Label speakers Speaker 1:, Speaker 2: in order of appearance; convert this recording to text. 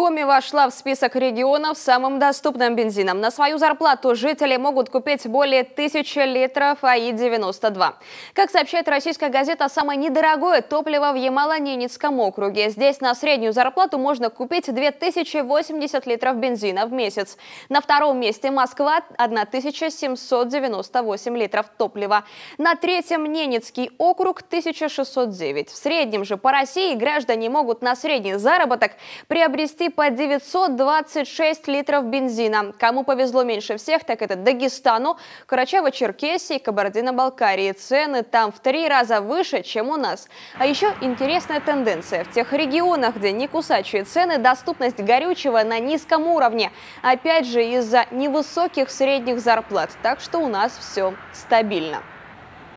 Speaker 1: Коми вошла в список регионов с самым доступным бензином. На свою зарплату жители могут купить более тысячи литров АИ-92. Как сообщает российская газета, самое недорогое топливо в Ямало-Ненецком округе. Здесь на среднюю зарплату можно купить 2080 литров бензина в месяц. На втором месте Москва 1798 литров топлива. На третьем Ненецкий округ 1609. В среднем же по России граждане могут на средний заработок приобрести по 926 литров бензина. Кому повезло меньше всех, так это Дагестану, Карачаево-Черкесии, Кабардино-Балкарии. Цены там в три раза выше, чем у нас. А еще интересная тенденция. В тех регионах, где не кусачие цены, доступность горючего на низком уровне. Опять же, из-за невысоких средних зарплат. Так что у нас все стабильно.